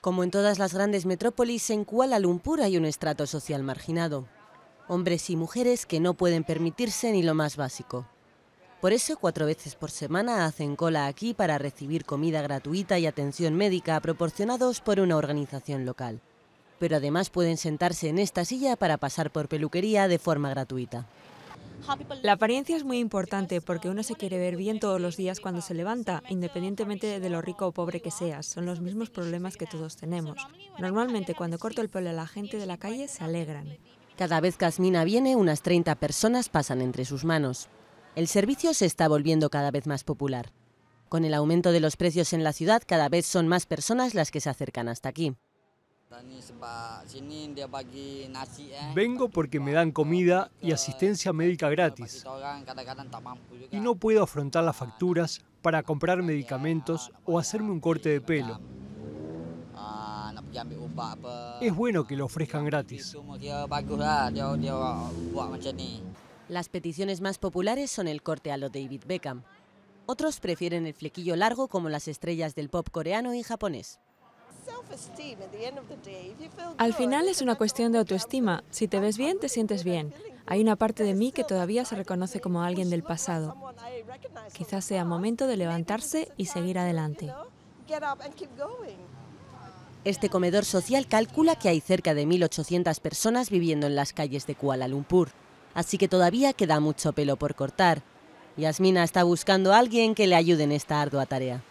Como en todas las grandes metrópolis, en Kuala Lumpur hay un estrato social marginado. Hombres y mujeres que no pueden permitirse ni lo más básico. Por eso, cuatro veces por semana hacen cola aquí para recibir comida gratuita y atención médica proporcionados por una organización local. Pero además pueden sentarse en esta silla para pasar por peluquería de forma gratuita. La apariencia es muy importante porque uno se quiere ver bien todos los días cuando se levanta, independientemente de lo rico o pobre que seas. Son los mismos problemas que todos tenemos. Normalmente cuando corto el pelo a la gente de la calle se alegran. Cada vez que Asmina viene, unas 30 personas pasan entre sus manos. El servicio se está volviendo cada vez más popular. Con el aumento de los precios en la ciudad, cada vez son más personas las que se acercan hasta aquí. Eh. Vengo porque me dan comida y asistencia médica eh, gratis. Y no puedo afrontar las ah, facturas para comprar medicamentos ah, o hacerme un corte de pelo. Ah, es bueno que lo ofrezcan gratis. Las peticiones más populares son el corte a lo David Beckham. Otros prefieren el flequillo largo como las estrellas del pop coreano y japonés. Al final es una cuestión de autoestima. Si te ves bien, te sientes bien. Hay una parte de mí que todavía se reconoce como alguien del pasado. Quizás sea momento de levantarse y seguir adelante. Este comedor social calcula que hay cerca de 1.800 personas viviendo en las calles de Kuala Lumpur, así que todavía queda mucho pelo por cortar. Yasmina está buscando a alguien que le ayude en esta ardua tarea.